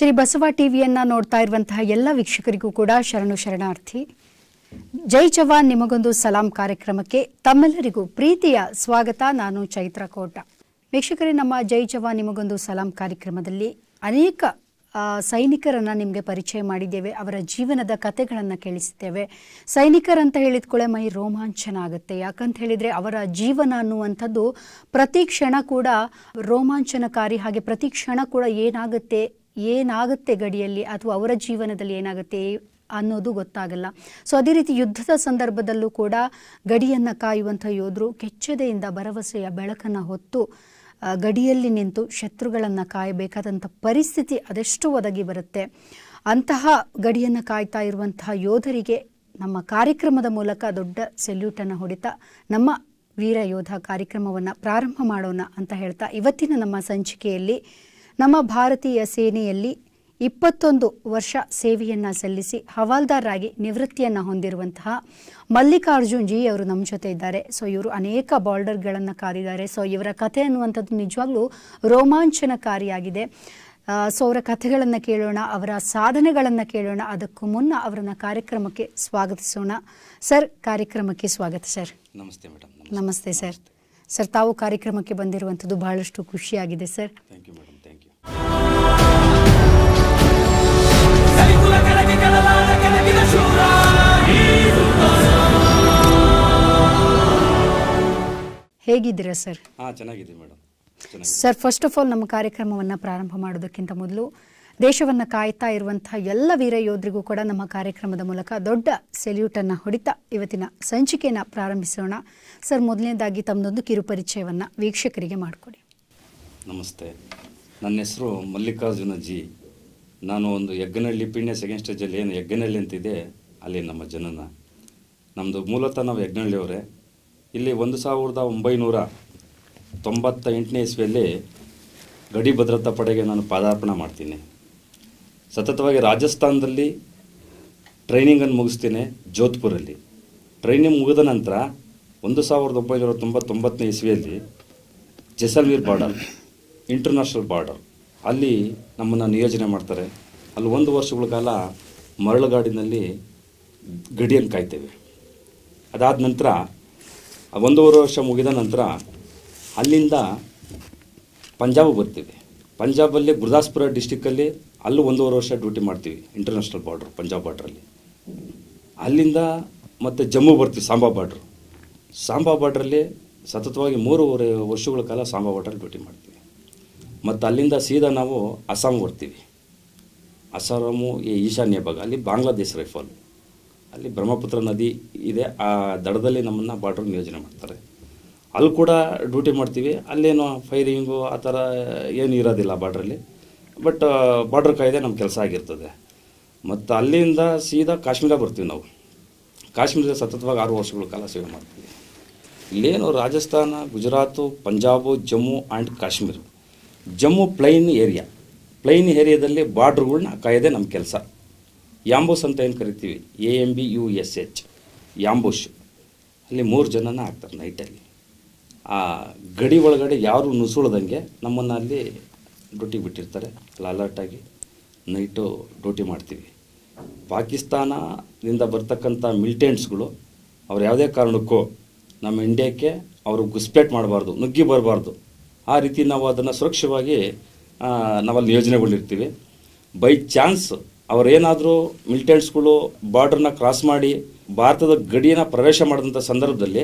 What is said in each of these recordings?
ಶ್ರೀ ಬಸವ ಟಿವಿಯನ್ನ ನೋಡ್ತಾ ಇರುವಂತಹ ಎಲ್ಲ ವೀಕ್ಷಕರಿಗೂ ಕೂಡ ಶರಣು ಶರಣಾರ್ಥಿ ಜೈ ಜವಾನ್ ನಿಮಗೊಂದು ಸಲಾಂ ಕಾರ್ಯಕ್ರಮಕ್ಕೆ ತಮ್ಮೆಲ್ಲರಿಗೂ ಪ್ರೀತಿಯ ಸ್ವಾಗತ ನಾನು ಚೈತ್ರ ಕೋಟ ವೀಕ್ಷಕರೇ ನಮ್ಮ ಜೈ ಜವಾನ್ ನಿಮಗೊಂದು ಸಲಾಂ ಕಾರ್ಯಕ್ರಮದಲ್ಲಿ ಅನೇಕ ಸೈನಿಕರನ್ನು ನಿಮಗೆ ಪರಿಚಯ ಮಾಡಿದ್ದೇವೆ ಅವರ ಜೀವನದ ಕಥೆಗಳನ್ನು ಕೇಳಿಸುತ್ತೇವೆ ಸೈನಿಕರಂತ ಹೇಳಿದ ಕೂಡಲೇ ಮೈ ರೋಮಾಂಚನ ಆಗುತ್ತೆ ಯಾಕಂತ ಹೇಳಿದರೆ ಅವರ ಜೀವನ ಅನ್ನುವಂಥದ್ದು ಪ್ರತಿ ಕ್ಷಣ ಕೂಡ ರೋಮಾಂಚನಕಾರಿ ಹಾಗೆ ಪ್ರತಿ ಕ್ಷಣ ಕೂಡ ಏನಾಗುತ್ತೆ ಏನಾಗುತ್ತೆ ಗಡಿಯಲ್ಲಿ ಅಥವಾ ಅವರ ಜೀವನದಲ್ಲಿ ಏನಾಗುತ್ತೆ ಅನ್ನೋದು ಗೊತ್ತಾಗಲ್ಲ ಸೊ ಅದೇ ರೀತಿ ಯುದ್ಧದ ಸಂದರ್ಭದಲ್ಲೂ ಕೂಡ ಗಡಿಯನ್ನು ಕಾಯುವಂಥ ಯೋಧರು ಕೆಚ್ಚದೆಯಿಂದ ಭರವಸೆಯ ಬೆಳಕನ್ನು ಹೊತ್ತು ಗಡಿಯಲ್ಲಿ ನಿಂತು ಶತ್ರುಗಳನ್ನು ಕಾಯಬೇಕಾದಂಥ ಪರಿಸ್ಥಿತಿ ಅದೆಷ್ಟು ಒದಗಿ ಬರುತ್ತೆ ಅಂತಹ ಗಡಿಯನ್ನು ಕಾಯ್ತಾ ಇರುವಂತಹ ಯೋಧರಿಗೆ ನಮ್ಮ ಕಾರ್ಯಕ್ರಮದ ಮೂಲಕ ದೊಡ್ಡ ಸೆಲ್ಯೂಟನ್ನು ಹೊಡಿತಾ ನಮ್ಮ ವೀರ ಯೋಧ ಕಾರ್ಯಕ್ರಮವನ್ನು ಪ್ರಾರಂಭ ಮಾಡೋಣ ಅಂತ ಹೇಳ್ತಾ ಇವತ್ತಿನ ನಮ್ಮ ಸಂಚಿಕೆಯಲ್ಲಿ ನಮ್ಮ ಭಾರತೀಯ ಸೇನೆಯಲ್ಲಿ ಇಪ್ಪತ್ತೊಂದು ವರ್ಷ ಸೇವೆಯನ್ನು ಸಲ್ಲಿಸಿ ಹವಾಲ್ದಾರಾಗಿ ನಿವೃತ್ತಿಯನ್ನು ಹೊಂದಿರುವಂತಹ ಮಲ್ಲಿಕಾರ್ಜುನ್ ಜಿ ಅವರು ನಮ್ಮ ಜೊತೆ ಇದ್ದಾರೆ ಸೊ ಇವರು ಅನೇಕ ಬಾರ್ಡರ್ಗಳನ್ನು ಕಾದಿದ್ದಾರೆ ಸೊ ಇವರ ಕಥೆ ಅನ್ನುವಂಥದ್ದು ನಿಜವಾಗ್ಲೂ ರೋಮಾಂಚನಕಾರಿಯಾಗಿದೆ ಸೊ ಅವರ ಕಥೆಗಳನ್ನು ಕೇಳೋಣ ಅವರ ಸಾಧನೆಗಳನ್ನು ಕೇಳೋಣ ಅದಕ್ಕೂ ಮುನ್ನ ಅವರನ್ನು ಕಾರ್ಯಕ್ರಮಕ್ಕೆ ಸ್ವಾಗತಿಸೋಣ ಸರ್ ಕಾರ್ಯಕ್ರಮಕ್ಕೆ ಸ್ವಾಗತ ಸರ್ ನಮಸ್ತೆ ಮೇಡಮ್ ನಮಸ್ತೆ ಸರ್ ಸರ್ ತಾವು ಕಾರ್ಯಕ್ರಮಕ್ಕೆ ಬಂದಿರುವಂಥದ್ದು ಬಹಳಷ್ಟು ಖುಷಿಯಾಗಿದೆ ಸರ್ ಥ್ಯಾಂಕ್ ಯು ಹೇಗಿದ್ದೀರಾ sir sir first of all ನಮ್ಮ ಕಾರ್ಯಕ್ರಮವನ್ನು ಪ್ರಾರಂಭ ಮಾಡೋದಕ್ಕಿಂತ ಮೊದಲು ದೇಶವನ್ನು ಕಾಯ್ತಾ ಇರುವಂತಹ ಎಲ್ಲ ವೀರ ಯೋಧರಿಗೂ ಕೂಡ ನಮ್ಮ ಕಾರ್ಯಕ್ರಮದ ಮೂಲಕ ದೊಡ್ಡ ಸೆಲ್ಯೂಟನ್ನು ಹೊಡಿತಾ ಇವತ್ತಿನ ಸಂಚಿಕೆಯನ್ನು ಪ್ರಾರಂಭಿಸೋಣ ಸರ್ ಮೊದಲನೇದಾಗಿ ತಮ್ಮದೊಂದು ಕಿರುಪರಿಚಯವನ್ನು ವೀಕ್ಷಕರಿಗೆ ಮಾಡಿಕೊಡಿ ನಮಸ್ತೆ ನನ್ನ ಹೆಸರು ಮಲ್ಲಿಕಾರ್ಜುನ ಜಿ ನಾನು ಒಂದು ಯಗ್ಗನಹಳ್ಳಿ ಪಿಣ್ಯ ಸೆಕೆಂಡ್ ಅಲ್ಲಿ ಏನು ಯಜ್ಞನಹಳ್ಳಿ ಅಂತಿದೆ ಅಲ್ಲಿ ನಮ್ಮ ಜನನ ನಮ್ಮದು ಮೂಲತಃ ನಾವು ಅವರೇ ಇಲ್ಲಿ ಒಂದು ಸಾವಿರದ ಒಂಬೈನೂರ ತೊಂಬತ್ತ ಎಂಟನೇ ಇಸ್ವಿಯಲ್ಲಿ ಗಡಿ ಭದ್ರತಾ ಪಡೆಗೆ ನಾನು ಪಾದಾರ್ಪಣೆ ಮಾಡ್ತೀನಿ ಸತತವಾಗಿ ರಾಜಸ್ಥಾನದಲ್ಲಿ ಟ್ರೈನಿಂಗನ್ನು ಮುಗಿಸ್ತೀನಿ ಜೋಧ್ಪುರಲ್ಲಿ ಟ್ರೈನಿಂಗ್ ಮುಗಿದ ನಂತರ ಒಂದು ಸಾವಿರದ ಒಂಬೈನೂರ ತೊಂಬತ್ತೊಂಬತ್ತನೇ ಇಸ್ವಿಯಲ್ಲಿ ಜೈಸಲ್ಮೀರ್ ಬಾರ್ಡರ್ ಇಂಟರ್ನ್ಯಾಷನಲ್ ಬಾರ್ಡರ್ ಅಲ್ಲಿ ನಮ್ಮನ್ನು ನಿಯೋಜನೆ ಮಾಡ್ತಾರೆ ಅಲ್ಲಿ ಒಂದು ವರ್ಷಗಳ ಕಾಲ ಮರಳುಗಾಡಿನಲ್ಲಿ ಗಡಿಯನ್ನು ಕಾಯ್ತೇವೆ ಅದಾದ ನಂತರ ಒಂದೂವರೆ ವರ್ಷ ಮುಗಿದ ನಂತರ ಅಲ್ಲಿಂದ ಪಂಜಾಬ್ ಬರ್ತೀವಿ ಪಂಜಾಬಲ್ಲಿ ಗುರುದಾಸ್ಪುರ ಡಿಸ್ಟಿಕಲ್ಲಿ ಅಲ್ಲೂ ಒಂದೂವರೆ ವರ್ಷ ಡ್ಯೂಟಿ ಮಾಡ್ತೀವಿ ಇಂಟರ್ನ್ಯಾಷನಲ್ ಬಾರ್ಡ್ರ್ ಪಂಜಾಬ್ ಬಾರ್ಡ್ರಲ್ಲಿ ಅಲ್ಲಿಂದ ಮತ್ತು ಜಮ್ಮು ಬರ್ತೀವಿ ಸಾಂಬಾ ಬಾರ್ಡ್ರ್ ಸಾಂಬಾ ಬಾರ್ಡ್ರಲ್ಲಿ ಸತತವಾಗಿ ಮೂರುವರೆ ವರ್ಷಗಳ ಕಾಲ ಸಾಂಬಾ ಬಾರ್ಡ್ರಲ್ಲಿ ಡ್ಯೂಟಿ ಮಾಡ್ತೀವಿ ಮತ್ತು ಅಲ್ಲಿಂದ ಸೀದಾ ನಾವು ಅಸ್ಸಾಂ ಹೊರ್ತೀವಿ ಅಸ್ಸಾಮು ಈ ಈಶಾನ್ಯ ಭಾಗ ಅಲ್ಲಿ ಬಾಂಗ್ಲಾದೇಶ ರೈಫಲ್ ಅಲ್ಲಿ ಬ್ರಹ್ಮಪುತ್ರ ನದಿ ಇದೆ ಆ ದಡದಲ್ಲಿ ನಮ್ಮನ್ನು ಬಾರ್ಡ್ರ್ ನಿಯೋಜನೆ ಮಾಡ್ತಾರೆ ಅಲ್ಲಿ ಕೂಡ ಡ್ಯೂಟಿ ಮಾಡ್ತೀವಿ ಅಲ್ಲೇನು ಫೈರಿಂಗು ಆ ಥರ ಏನು ಇರೋದಿಲ್ಲ ಬಾರ್ಡ್ರಲ್ಲಿ ಬಟ್ ಬಾರ್ಡ್ರ್ ಕಾಯ್ದೆ ನಮ್ಮ ಕೆಲಸ ಆಗಿರ್ತದೆ ಮತ್ತು ಅಲ್ಲಿಂದ ಸೀದಾ ಕಾಶ್ಮೀರ ಬರ್ತೀವಿ ನಾವು ಕಾಶ್ಮೀರದ ಸತತವಾಗಿ ಆರು ವರ್ಷಗಳ ಕಾಲ ಸೇವೆ ಮಾಡ್ತೀವಿ ಇಲ್ಲೇನು Rajasthan Gujarat Punjab Jammu and Kashmir Jammu plain area plain ಏರಿಯಾದಲ್ಲಿ ಬಾರ್ಡ್ರ್ಗಳನ್ನ ಕಾಯೋದೆ ನಮ್ಮ ಕೆಲಸ ಯಾಂಬೋಸ್ ಅಂತ ಏನು ಕರಿತೀವಿ A M B U S H ambush ಅಲ್ಲಿ ಮೂರು ಜನನ ಹಾಕ್ತಾರೆ ನೈಟಲ್ಲಿ ಆ ಗಡಿ ಒಳಗಡೆ ಯಾರು ನುಸುಳ್ದಂಗೆ ನಮ್ಮನ್ನು ಅಲ್ಲಿ ಡ್ಯೂಟಿ ಬಿಟ್ಟಿರ್ತಾರೆ ಅಲ್ಲಿ ಅಲರ್ಟಾಗಿ ನೈಟು ಡ್ಯೂಟಿ ಮಾಡ್ತೀವಿ ಪಾಕಿಸ್ತಾನದಿಂದ ಬರ್ತಕ್ಕಂಥ ಮಿಲಿಟೆಂಟ್ಸ್ಗಳು ಅವ್ರು ಯಾವುದೇ ಕಾರಣಕ್ಕೂ ನಮ್ಮ ಇಂಡಿಯಾಕ್ಕೆ ಅವರು ಗುಸ್ಪೇಟ್ ಮಾಡಬಾರ್ದು ನುಗ್ಗಿ ಬರಬಾರ್ದು ಆ ರೀತಿ ನಾವು ಅದನ್ನು ಸುರಕ್ಷವಾಗಿ ನಾವಲ್ಲಿ ಯೋಜನೆಗೊಂಡಿರ್ತೀವಿ ಬೈ ಚಾನ್ಸ್ ಅವರೇನಾದರೂ ಮಿಲಿಟೆಂಟ್ಸ್ಗಳು ಬಾರ್ಡ್ರನ್ನ ಕ್ರಾಸ್ ಮಾಡಿ ಭಾರತದ ಗಡಿಯನ್ನು ಪ್ರವೇಶ ಮಾಡಿದಂಥ ಸಂದರ್ಭದಲ್ಲಿ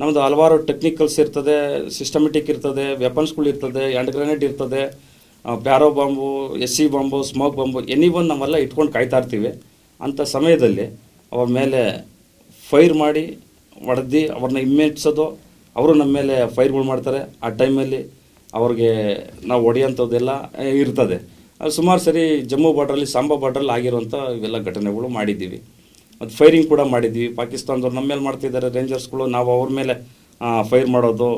ನಮ್ಮದು ಹಲವಾರು ಟೆಕ್ನಿಕಲ್ಸ್ ಇರ್ತದೆ ಸಿಸ್ಟಮೆಟಿಕ್ ಇರ್ತದೆ ವೆಪನ್ಸ್ಗಳು ಇರ್ತದೆ ಎಂಡ್ ಗ್ರೆನೇಡ್ ಇರ್ತದೆ ಪ್ಯಾರೋ bomb S C bomb smoke bomb anyone ನಾವೆಲ್ಲ ಇಟ್ಕೊಂಡು ಕಾಯ್ತಾ ಇರ್ತೀವಿ ಅಂಥ ಸಮಯದಲ್ಲಿ ಅವ್ರ ಮೇಲೆ ಫೈರ್ ಮಾಡಿ ಹೊಡೆದು ಅವ್ರನ್ನ ಹಿಮ್ಮೆಟ್ಸೋದು ಅವರು ನಮ್ಮ ಮೇಲೆ ಫೈರ್ಗಳು ಮಾಡ್ತಾರೆ ಆ ಟೈಮಲ್ಲಿ ಅವ್ರಿಗೆ ನಾವು ಹೊಡೆಯೋಂಥದ್ದೆಲ್ಲ ಇರ್ತದೆ ಅದು ಸುಮಾರು ಸರಿ ಜಮ್ಮು ಬಾರ್ಡ್ರಲ್ಲಿ ಸಾಂಬಾ ಬಾರ್ಡ್ರಲ್ಲಿ ಆಗಿರುವಂಥ ಇವೆಲ್ಲ ಘಟನೆಗಳು ಮಾಡಿದ್ದೀವಿ ಅದು ಫೈರಿಂಗ್ ಕೂಡ ಮಾಡಿದ್ದೀವಿ ಪಾಕಿಸ್ತಾನದವ್ರು ನಮ್ಮ ಮೇಲೆ ಮಾಡ್ತಿದ್ದಾರೆ ರೇಂಜರ್ಸ್ಗಳು ನಾವು ಅವ್ರ ಮೇಲೆ ಫೈರ್ ಮಾಡೋದು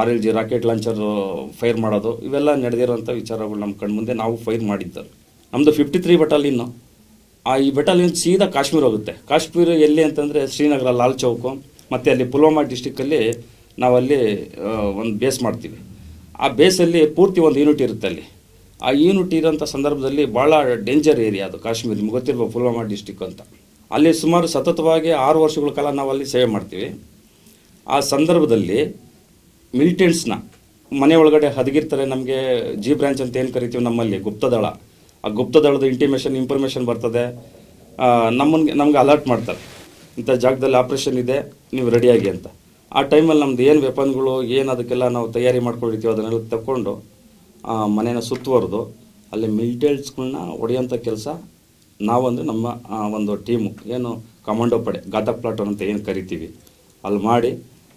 R L G rocket launcher fire ಮಾಡೋದು ಇವೆಲ್ಲ ನಡೆದಿರೋಂಥ ವಿಚಾರಗಳು ನಮ್ಮ ಕಣ್ಮುಂದೆ ನಾವು ಫೈರ್ ಮಾಡಿದ್ದರು ನಮ್ಮದು ಫಿಫ್ಟಿ ತ್ರೀ ಬಟಾಲಿಯನ್ನು ಆ ಈ ಬಟಾಲಿಯನ್ ಸೀದಾ ಕಾಶ್ಮೀರ ಹೋಗುತ್ತೆ ಕಾಶ್ಮೀರ ಎಲ್ಲಿ ಅಂತಂದರೆ ಶ್ರೀನಗರ ಲಾಲ್ ಚೌಕು ಮತ್ತು ಅಲ್ಲಿ ಪುಲ್ವಾಮಾ ಡಿಸ್ಟಿಕ್ಕಲ್ಲಿ ನಾವಲ್ಲಿ ಒಂದು ಬೇಸ್ ಮಾಡ್ತೀವಿ ಆ ಬೇಸಲ್ಲಿ ಪೂರ್ತಿ ಒಂದು ಯೂನಿಟ್ ಇರುತ್ತೆ ಅಲ್ಲಿ ಆ ಯೂನಿಟ್ ಇರೋಂಥ ಸಂದರ್ಭದಲ್ಲಿ ಭಾಳ ಡೇಂಜರ್ ಏರಿಯಾ ಅದು ಕಾಶ್ಮೀರ ನಿಮ್ಗೆ ಗೊತ್ತಿರುವ ಪುಲ್ವಾಮಾ ಡಿಸ್ಟಿಕ್ ಅಂತ ಅಲ್ಲಿ ಸುಮಾರು ಸತತವಾಗಿ ಆರು ವರ್ಷಗಳ ಕಾಲ ನಾವು ಅಲ್ಲಿ ಸೇವೆ ಮಾಡ್ತೀವಿ ಆ ಸಂದರ್ಭದಲ್ಲಿ ಮಿಲಿಟೆಂಟ್ಸ್ನ ಮನೆ ಒಳಗಡೆ ಹದಗಿರ್ತಾರೆ ನಮಗೆ ಜಿ ಬ್ರಾಂಚ್ ಅಂತ ಏನು ಕರಿತೀವಿ ನಮ್ಮಲ್ಲಿ ಗುಪ್ತದಳ ಆ ಗುಪ್ತದಳದ ಇಂಟಿಮೇಷನ್ ಇನ್ಫಾರ್ಮೇಷನ್ ಬರ್ತದೆ ನಮ್ಮನ್ಗೆ ನಮ್ಗೆ ಅಲರ್ಟ್ ಮಾಡ್ತಾರೆ ಇಂಥ ಜಾಗದಲ್ಲಿ ಆಪ್ರೇಷನ್ ಇದೆ ನೀವು ರೆಡಿಯಾಗಿ ಅಂತ ಆ ಟೈಮಲ್ಲಿ ನಮ್ದು ಏನು ವೆಪನ್ಗಳು ಏನು ಅದಕ್ಕೆಲ್ಲ ನಾವು ತಯಾರಿ ಮಾಡ್ಕೊಂಡಿರ್ತೀವಿ ಅದನ್ನೆಲ್ಲ ತಗೊಂಡು ಮನೆಯ ಸುತ್ತುವರೆದು ಅಲ್ಲಿ ಮಿಲಿಟರಿಸ್ಗಳನ್ನ ಹೊಡೆಯೋಂಥ ಕೆಲಸ ನಾವಂದರೆ ನಮ್ಮ ಒಂದು ಟೀಮು ಏನು ಕಮಾಂಡೋ ಪಡೆ ಗಾತ ಪ್ಲಾಟೋನ್ ಅಂತ ಏನು ಕರಿತೀವಿ ಅಲ್ಲಿ ಮಾಡಿ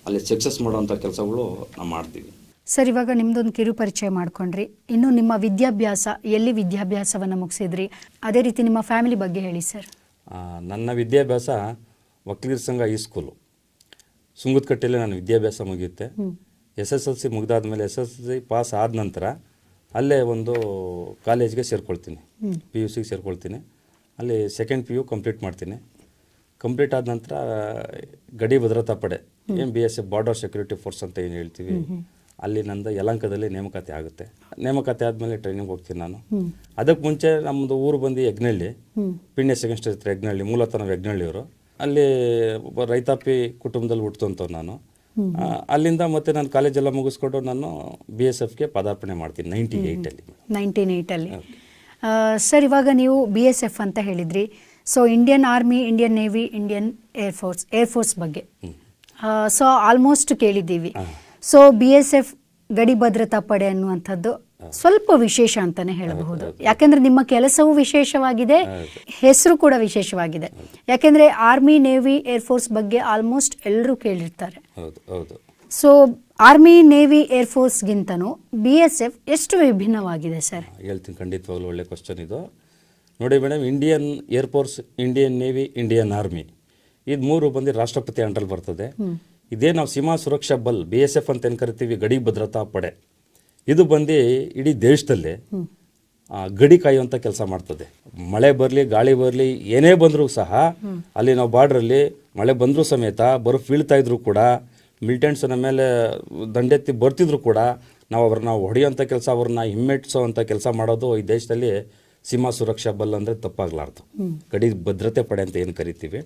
ಅಲ್ಲಿ ಸಕ್ಸಸ್ ಮಾಡುವಂಥ ಕೆಲಸಗಳು ನಾವು ಮಾಡ್ತೀವಿ ಸರ್ ಇವಾಗ ನಿಮ್ದೊಂದು ಕಿರು ಪರಿಚಯ ಮಾಡ್ಕೊಂಡ್ರಿ ಇನ್ನು ನಿಮ್ಮ ವಿದ್ಯಾಭ್ಯಾಸ ಎಲ್ಲಿ ವಿದ್ಯಾಭ್ಯಾಸವನ್ನು ಮುಗಿಸಿದ್ರಿ ಅದೇ ರೀತಿ ನಿಮ್ಮ ಫ್ಯಾಮಿಲಿ ಬಗ್ಗೆ ಹೇಳಿ ಸರ್ ನನ್ನ ವಿದ್ಯಾಭ್ಯಾಸ ವಕೀಲರ ಸಂಘ ಹೈಸ್ಕೂಲು ಸುಂಗದಕಟ್ಟೆಯಲ್ಲೇ ನಾನು ವಿದ್ಯಾಭ್ಯಾಸ ಮುಗಿಯುತ್ತೆ ಎಸ್ ಎಸ್ ಎಲ್ ಸಿ ಮುಗಿದಾದ್ಮೇಲೆ S S L C pass ಆದ ನಂತರ ಅಲ್ಲೇ ಒಂದು ಕಾಲೇಜ್ಗೆ ಸೇರ್ಕೊಳ್ತೀನಿ ಪಿ ಯು ಸಿಗೆ ಸೇರ್ಕೊಳ್ತೀನಿ ಅಲ್ಲಿ ಸೆಕೆಂಡ್ ಪಿ ಯು ಕಂಪ್ಲೀಟ್ ಮಾಡ್ತೀನಿ ಕಂಪ್ಲೀಟ್ ಆದ ನಂತರ ಗಡಿ ಭದ್ರತಾ ಪಡೆ ಏನು B S F border security force ಅಂತ ಏನು ಹೇಳ್ತೀವಿ ಅಲ್ಲಿ ನಂದು ಯಲಂಕದಲ್ಲಿ ನೇಮಕಾತಿ ಆಗುತ್ತೆ ನೇಮಕಾತಿ ಆದಮೇಲೆ ಟ್ರೈನಿಂಗ್ ಹೋಗ್ತೀನಿ ನಾನು ಅದಕ್ಕೆ ಮುಂಚೆ ನಮ್ಮದು ಊರು ಬಂದು ಯಜ್ಞಳ್ಳಿ ಪಿಣ್ಯ ಸೆಕೆಂಡ್ ಸ್ಟೇಜ್ ಹತ್ರ ಯಜ್ಞಳ್ಳಿ ಮೂಲತಃ ನಾವು ಯಜ್ಞಳ್ಳಿಯವರು ಅಲ್ಲಿ ಒಬ್ಬ ರೈತಾಪಿ ಕುಟುಂಬದಲ್ಲಿ ಹುಟ್ಟಂತ ನಾನು ಅಲ್ಲಿಂದ ಮತ್ತೆ ನಾನು ಕಾಲೇಜೆಲ್ಲ ಮುಗಿಸ್ಕೊಂಡು ನಾನು ಬಿ ಎಸ್ ಎಫ್ಗೆ ಪದಾರ್ಪಣೆ ಮಾಡ್ತೀನಿ ನೈಂಟಿ ಏಯ್ಟಲ್ಲಿ ನೈನ್ಟೀನ್ ಏಯ್ಟಲ್ಲಿ ಸರ್ ಇವಾಗ ನೀವು ಬಿ ಎಸ್ ಎಫ್ ಅಂತ ಹೇಳಿದ್ರಿ so Indian army Indian navy Indian air force air force ಬಗ್ಗೆ ಸೊ ಆಲ್ಮೋಸ್ಟ್ ಕೇಳಿದ್ದೀವಿ ಸೊ ಬಿ ಎಸ್ ಎಫ್ ಗಡಿ ಭದ್ರತಾ ಪಡೆ ಅನ್ನುವಂಥದ್ದು ಸ್ವಲ್ಪ ವಿಶೇಷ ಅಂತಾನೆ ಹೇಳಬಹುದು ಯಾಕೆಂದ್ರೆ ನಿಮ್ಮ ಕೆಲಸವೂ ವಿಶೇಷವಾಗಿದೆ ಹೆಸರು ಕೂಡ ವಿಶೇಷವಾಗಿದೆ ಯಾಕೆಂದ್ರೆ ಆರ್ಮಿ ನೇವಿ ಏರ್ಫೋರ್ಸ್ ಬಗ್ಗೆ ಆಲ್ಮೋಸ್ಟ್ ಎಲ್ಲರೂ ಕೇಳಿರ್ತಾರೆ ಸೊ ಆರ್ಮಿ ನೇವಿ ಏರ್ಫೋರ್ಸ್ ಗಿಂತನೂ ಬಿ ಎಸ್ ಎಫ್ ಎಷ್ಟು ವಿಭಿನ್ನವಾಗಿದೆ ಸರ್ ಹೇಳ್ತೀನಿ ಖಂಡಿತವಾಗ್ಲೂ ಒಳ್ಳೆ ಕ್ವಶನ್ ಇದು ನೋಡಿ madam Indian air force Indian navy Indian army ಇದು ಮೂರು ಬಂದು ರಾಷ್ಟ್ರಪತಿ ಅಂಡ್ರಲ್ಲಿ ಬರ್ತದೆ ಇದೇ ನಾವು ಸೀಮಾ ಸುರಕ್ಷಾ ಬಲ್ ಬಿ ಎಸ್ ಎಫ್ ಅಂತ ಏನು ಕರಿತೀವಿ ಗಡಿ ಭದ್ರತಾ ಪಡೆ ಇದು ಬಂದು ಇಡೀ ದೇಶದಲ್ಲಿ ಗಡಿ ಕಾಯುವಂಥ ಕೆಲಸ ಮಾಡ್ತದೆ ಮಳೆ ಬರಲಿ ಗಾಳಿ ಬರಲಿ ಏನೇ ಬಂದರೂ ಸಹ ಅಲ್ಲಿ ನಾವು ಬಾರ್ಡ್ರಲ್ಲಿ ಮಳೆ ಬಂದರೂ ಸಮೇತ ಬರ್ಫ್ ಬೀಳ್ತಾ ಇದ್ರು ಕೂಡ ಮಿಲಿಟೆಂಟ್ಸ್ ನಮ್ಮ ಮೇಲೆ ದಂಡೆತ್ತಿ ಬರ್ತಿದ್ರು ಕೂಡ ನಾವು ಅವ್ರನ್ನ ಹೊಡೆಯುವಂಥ ಕೆಲಸ ಅವ್ರನ್ನ ಹಿಮ್ಮೆಟ್ಟಿಸೋವಂಥ ಕೆಲಸ ಮಾಡೋದು ಈ ದೇಶದಲ್ಲಿ ಸೀಮಾ ಸುರಕ್ಷಾ ಬಲ್ ಅಂದರೆ ತಪ್ಪಾಗ್ಲಾರ್ದು ಗಡಿ ಭದ್ರತೆ ಪಡೆ ಅಂತ ಏನು ಕರಿತೀವಿ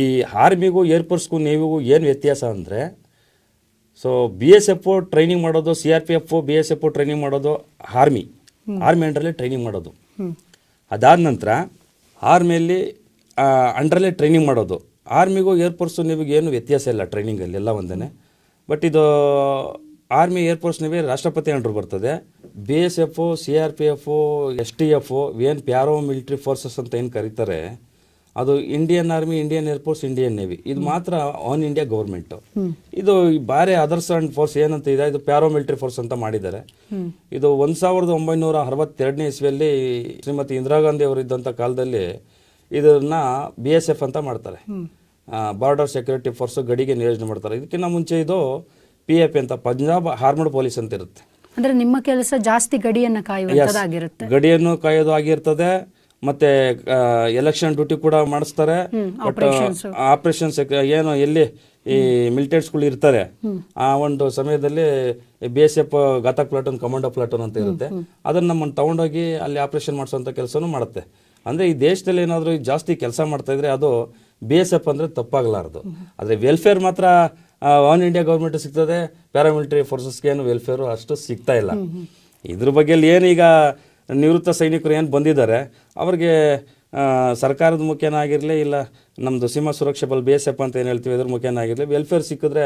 ಈ ಆರ್ಮಿಗೂ ಏರ್ಫೋರ್ಸ್ಗೂ ನೇವಿಗೂ ಏನು ವ್ಯತ್ಯಾಸ ಅಂದರೆ so B S F training ಮಾಡೋದು C R P F B S F training ಮಾಡೋದು ಆರ್ಮಿ ಆರ್ಮಿ ಅಂಡರಲ್ಲೇ ಟ್ರೈನಿಂಗ್ ಮಾಡೋದು ಅದಾದ ನಂತರ ಆರ್ಮಿಯಲ್ಲಿ ಅಂಡರಲ್ಲೇ ಟ್ರೈನಿಂಗ್ ಮಾಡೋದು ಆರ್ಮಿಗೂ ಏರ್ಫೋರ್ಸು ನಿಮಗೆ ಏನು ವ್ಯತ್ಯಾಸ ಇಲ್ಲ ಟ್ರೈನಿಂಗಲ್ಲಿ ಎಲ್ಲ ಒಂದೇ ಬಟ್ ಇದು ಆರ್ಮಿ ಏರ್ಫೋರ್ಸ್ ನೀವೇ ರಾಷ್ಟ್ರಪತಿ ಅಂಡ್ರು ಬರ್ತದೆ B S F C R P F S T F ಏನು ಪ್ಯಾರೋ ಮಿಲಿಟ್ರಿ ಫೋರ್ಸಸ್ ಅಂತ ಏನು ಕರೀತಾರೆ ಅದು Indian army Indian air force Indian navy ಇದು ಮಾತ್ರ ಆನ್ ಇಂಡಿಯಾ ಗೌರ್ಮೆಂಟ್ ಇದು ಬಾರಿ ಅದರ್ಸ್ ಅಂಡ್ ಫೋರ್ಸ್ ಏನಂತ ಇದೆ ಇದು ಪ್ಯಾರಾಮಿಲಿಟರಿ ಫೋರ್ಸ್ ಅಂತ ಮಾಡಿದ್ದಾರೆ ಇದು ಒಂದ್ ಸಾವಿರದ ಒಂಬೈನೂರ ಅರವತ್ತೆರಡನೇ ಇಸ್ವಿಯಲ್ಲಿ ಶ್ರೀಮತಿ ಇಂದಿರಾ ಗಾಂಧಿ ಅವರು ಇದ್ದಂತ ಕಾಲದಲ್ಲಿ ಇದನ್ನ ಬಿ ಎಸ್ ಎಫ್ ಅಂತ ಮಾಡ್ತಾರೆ ಬಾರ್ಡರ್ ಸೆಕ್ಯೂರಿಟಿ ಫೋರ್ಸ್ ಗಡಿಗೆ ನಿಯೋಜನೆ ಮಾಡ್ತಾರೆ ಇದಕ್ಕಿಂತ ಮುಂಚೆ ಇದು ಪಿ ಎಫ್ ಅಂತ ಪಂಜಾಬ್ ಹಾರ್ಮಡ್ ಪೊಲೀಸ್ ಅಂತ ಇರುತ್ತೆ ಅಂದ್ರೆ ನಿಮ್ಮ ಕೆಲಸ ಜಾಸ್ತಿ ಗಡಿಯನ್ನು ಕಾಯುವಂತದಾಗಿರುತ್ತೆ ಗಡಿಯನ್ನು ಕಾಯೋದು ಆಗಿರ್ತದೆ ಮತ್ತೆ ಎಲೆಕ್ಷನ್ ಡ್ಯೂಟಿ ಕೂಡ ಮಾಡಿಸ್ತಾರೆ ಆಪರೇಷನ್ಸ್ ಏನು ಎಲ್ಲಿ ಈ ಗಳು ಇರ್ತಾರೆ ಆ ಒಂದು ಸಮಯದಲ್ಲಿ B S F Ghatak platoon commando platoon ಅಂತ ಇರುತ್ತೆ ಅದನ್ನ ನಮ್ಮನ್ನು ತಗೊಂಡೋಗಿ ಅಲ್ಲಿ ಆಪರೇಷನ್ ಮಾಡಿಸುವಂತ ಕೆಲಸನೂ ಮಾಡುತ್ತೆ ಅಂದ್ರೆ ಈ ದೇಶದಲ್ಲಿ ಏನಾದರೂ ಜಾಸ್ತಿ ಕೆಲಸ ಮಾಡ್ತಾ ಇದ್ರೆ ಅದು ಬಿ ಎಸ್ ಎಫ್ ಅಂದ್ರೆ ತಪ್ಪಾಗಲಾರದು ಆದರೆ ವೆಲ್ಫೇರ್ ಮಾತ್ರ ಆನ್ ಇಂಡಿಯಾ ಗೌರ್ಮೆಂಟ್ ಸಿಗ್ತದೆ ಪ್ಯಾರಾಮಿಲಿಟರಿ ಫೋರ್ಸಸ್ಗೆ ಏನು ವೆಲ್ಫೇರು ಅಷ್ಟು ಸಿಗ್ತಾ ಇಲ್ಲ ಇದ್ರ ಬಗ್ಗೆ ಏನೀಗ ನಿವೃತ್ತ ಸೈನಿಕರು ಏನು ಬಂದಿದ್ದಾರೆ ಅವ್ರಿಗೆ ಸರ್ಕಾರದ ಮುಖ್ಯನಾಗಿರಲಿ ಇಲ್ಲ ನಮ್ಮದು ಸೀಮಾ ಸುರಕ್ಷಾ ಬಲ್ ಬಿ ಎಸ್ ಎಫ್ ಅಂತ ಏನು ಹೇಳ್ತೀವಿ ಅದ್ರ ಮುಖ್ಯನಾಗಿರಲಿ ವೆಲ್ಫೇರ್ ಸಿಕ್ಕಿದ್ರೆ